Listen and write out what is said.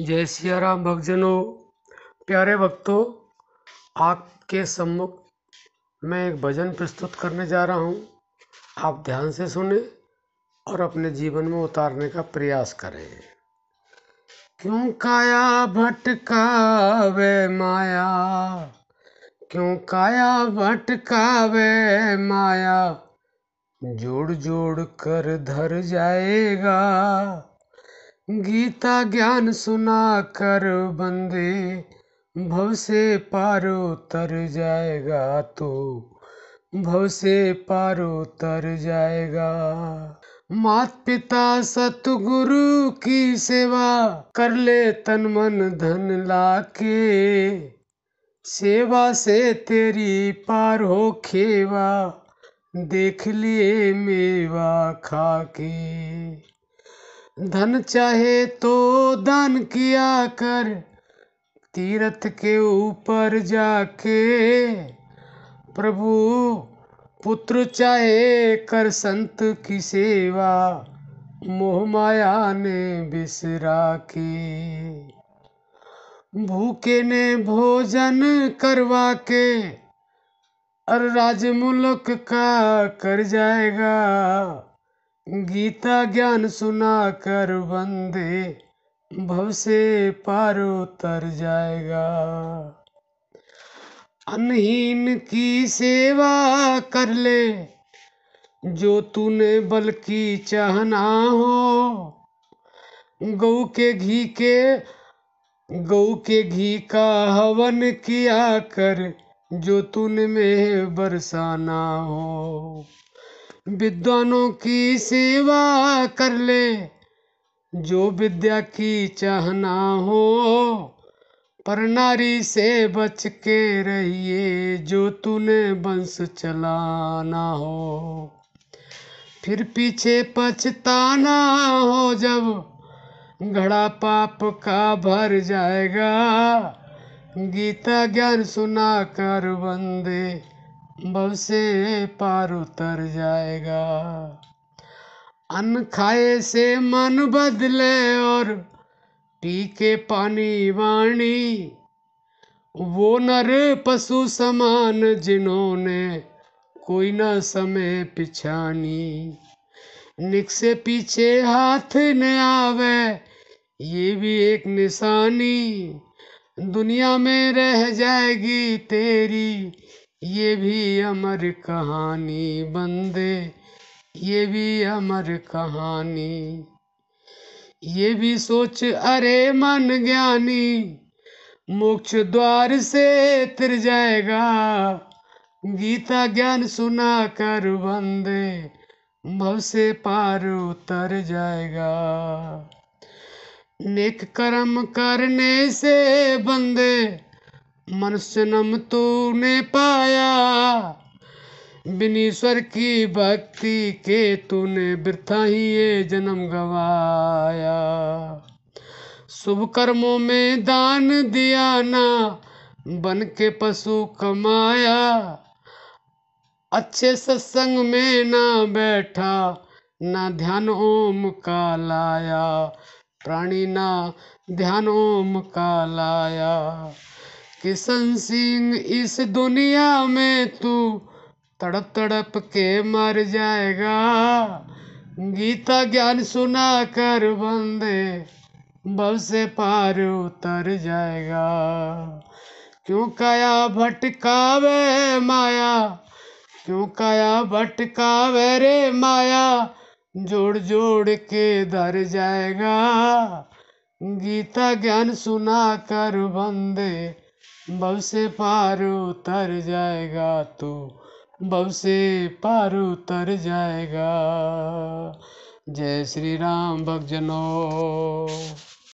जय सिया राम भक्तजनों प्यारे भक्तों आपके सम्मुख मैं एक भजन प्रस्तुत करने जा रहा हूँ आप ध्यान से सुने और अपने जीवन में उतारने का प्रयास करें क्यों काया भटकावे माया क्यों काया भटकावे माया जोड़ जोड़ कर धर जाएगा गीता ज्ञान सुना कर बंदे भव से पार उतर जाएगा तू भव से पार उतर जाएगा मात पिता सतगुरु की सेवा कर ले तन मन धन लाके सेवा से तेरी पार हो खेवा देख लिए मेवा खाके धन चाहे तो दान किया कर तीर्थ के ऊपर जाके प्रभु पुत्र चाहे कर संत की सेवा मोह माया ने बिसरा के भूखे ने भोजन करवा के और राजमुलक का कर जाएगा गीता ज्ञान सुना कर बंदे भव से पार उतर जाएगा अनहीन की सेवा कर ले जो तूने बल्कि चाहना हो गऊ के घी के गऊ के घी का हवन किया कर जो तूने में बरसाना हो विद्वानों की सेवा कर ले जो विद्या की चाहना हो पर नारी से बच के रहिए जो तूने वंश चलाना हो फिर पीछे पछताना हो जब घड़ा पाप का भर जाएगा गीता ज्ञान सुना कर बंदे बसे पार उतर जाएगा अन्न खाए से मन बदले और पी के पानी वाणी वो नर पशु समान जिन्होंने कोई न समय पिछानी निक से पीछे हाथ न आवे ये भी एक निशानी दुनिया में रह जाएगी तेरी ये भी अमर कहानी बंदे ये भी अमर कहानी ये भी सोच अरे मन ज्ञानी मोक्ष द्वार से तिर जाएगा गीता ज्ञान सुना कर बंदे भव से पार उतर जाएगा नेक कर्म करने से बंदे मन सनम तूने पाया बिनी की भक्ति के तूने वृथा ही ये जन्म गवाया शुभ कर्मों में दान दिया ना बन के पशु कमाया अच्छे सत्संग में ना बैठा ना ध्यान ओम का लाया प्राणी ना ध्यान ओम का लाया किशन सिंह इस दुनिया में तू तड़प तड़प के मर जाएगा गीता ज्ञान सुना कर बंदे बल से पार उतर जाएगा क्यों काया भटकावे माया क्यों काया भटकावे रे माया जोड़ जोड़ के धर जाएगा गीता ज्ञान सुना कर बंदे बहु से पार उतर जाएगा तू बहु से पार उतर जाएगा जय श्री राम भक्तजनों